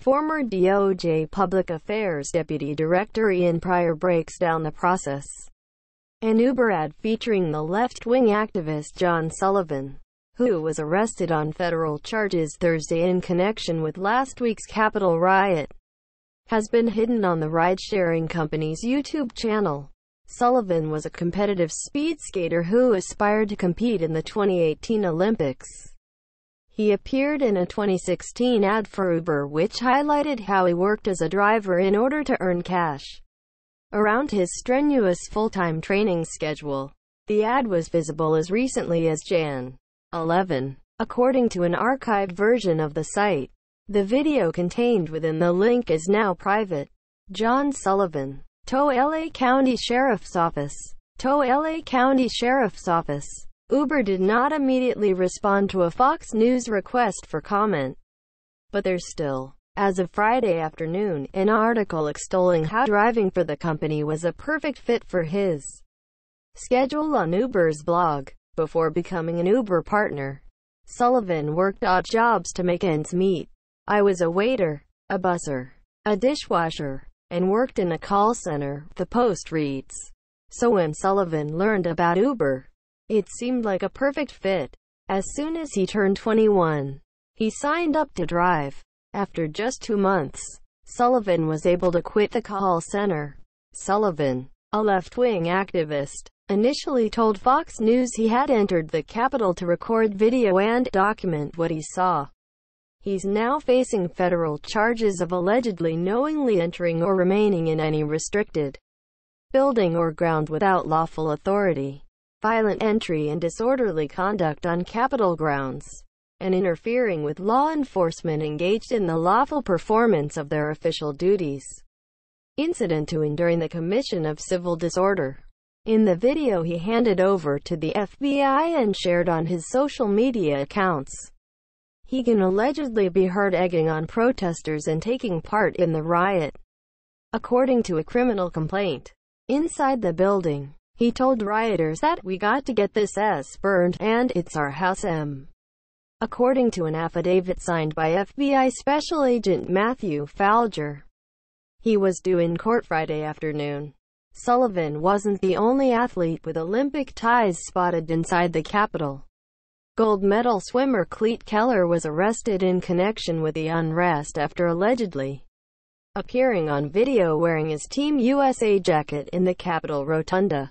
Former DOJ Public Affairs Deputy Director Ian Pryor breaks down the process. An Uber ad featuring the left-wing activist John Sullivan, who was arrested on federal charges Thursday in connection with last week's Capitol riot, has been hidden on the ride-sharing company's YouTube channel. Sullivan was a competitive speed skater who aspired to compete in the 2018 Olympics. He appeared in a 2016 ad for Uber which highlighted how he worked as a driver in order to earn cash around his strenuous full-time training schedule. The ad was visible as recently as Jan. 11. According to an archived version of the site, the video contained within the link is now private. John Sullivan, To LA County Sheriff's Office, To LA County Sheriff's Office. Uber did not immediately respond to a Fox News request for comment, but there's still, as of Friday afternoon, an article extolling how driving for the company was a perfect fit for his schedule on Uber's blog. Before becoming an Uber partner, Sullivan worked odd jobs to make ends meet. I was a waiter, a busser, a dishwasher, and worked in a call center, the Post reads. So when Sullivan learned about Uber, it seemed like a perfect fit. As soon as he turned 21, he signed up to drive. After just two months, Sullivan was able to quit the call center. Sullivan, a left-wing activist, initially told Fox News he had entered the Capitol to record video and document what he saw. He's now facing federal charges of allegedly knowingly entering or remaining in any restricted building or ground without lawful authority violent entry and disorderly conduct on capital grounds, and interfering with law enforcement engaged in the lawful performance of their official duties. Incident to enduring the commission of civil disorder. In the video he handed over to the FBI and shared on his social media accounts, he can allegedly be heard egging on protesters and taking part in the riot, according to a criminal complaint. Inside the building, he told rioters that, we got to get this S burned, and it's our house M. According to an affidavit signed by FBI Special Agent Matthew Falger, he was due in court Friday afternoon. Sullivan wasn't the only athlete with Olympic ties spotted inside the Capitol. Gold medal swimmer Cleet Keller was arrested in connection with the unrest after allegedly appearing on video wearing his Team USA jacket in the Capitol Rotunda.